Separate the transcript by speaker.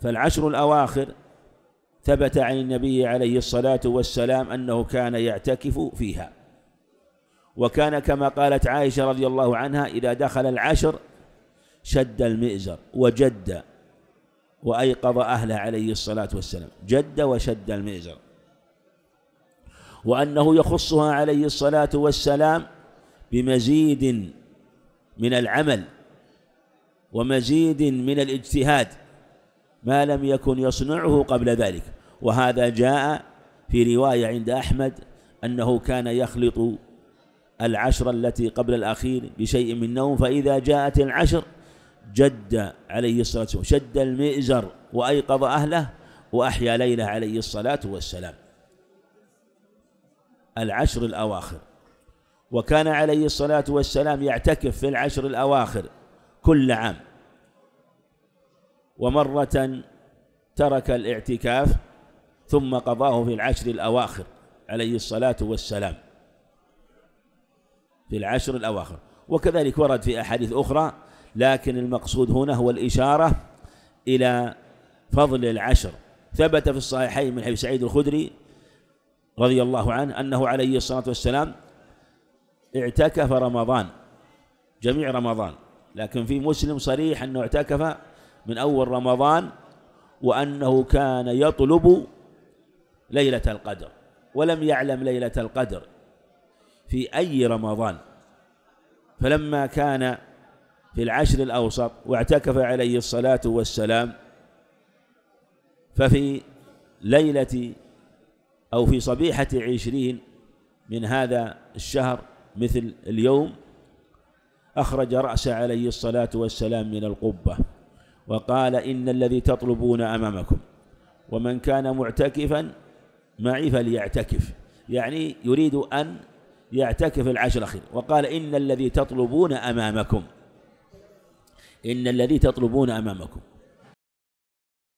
Speaker 1: فالعشر الأواخر ثبت عن النبي عليه الصلاة والسلام أنه كان يعتكف فيها وكان كما قالت عائشة رضي الله عنها إذا دخل العشر شد المئزر وجد وأيقظ أهله عليه الصلاة والسلام جد وشد المئزر وأنه يخصها عليه الصلاة والسلام بمزيد من العمل ومزيد من الاجتهاد ما لم يكن يصنعه قبل ذلك وهذا جاء في رواية عند أحمد أنه كان يخلط العشر التي قبل الأخير بشيء من نوم فإذا جاءت العشر جد عليه الصلاة والسلام شد المئزر وأيقظ أهله وأحيا ليله عليه الصلاة والسلام العشر الأواخر وكان عليه الصلاة والسلام يعتكف في العشر الأواخر كل عام ومرة ترك الاعتكاف ثم قضاه في العشر الأواخر عليه الصلاة والسلام في العشر الأواخر وكذلك ورد في أحاديث أخرى لكن المقصود هنا هو الإشارة إلى فضل العشر ثبت في الصحيحين من حديث سعيد الخدري رضي الله عنه أنه عليه الصلاة والسلام اعتكف رمضان جميع رمضان لكن في مسلم صريح أنه اعتكف من أول رمضان وأنه كان يطلب ليلة القدر ولم يعلم ليلة القدر في أي رمضان فلما كان في العشر الأوسط واعتكف عليه الصلاة والسلام ففي ليلة أو في صبيحة عشرين من هذا الشهر مثل اليوم أخرج رأسه عليه الصلاة والسلام من القبة وقال إن الذي تطلبون أمامكم ومن كان معتكفا معي فليعتكف يعني يريد أن يعتكف العشر الأخير وقال إن الذي تطلبون أمامكم إن الذي تطلبون أمامكم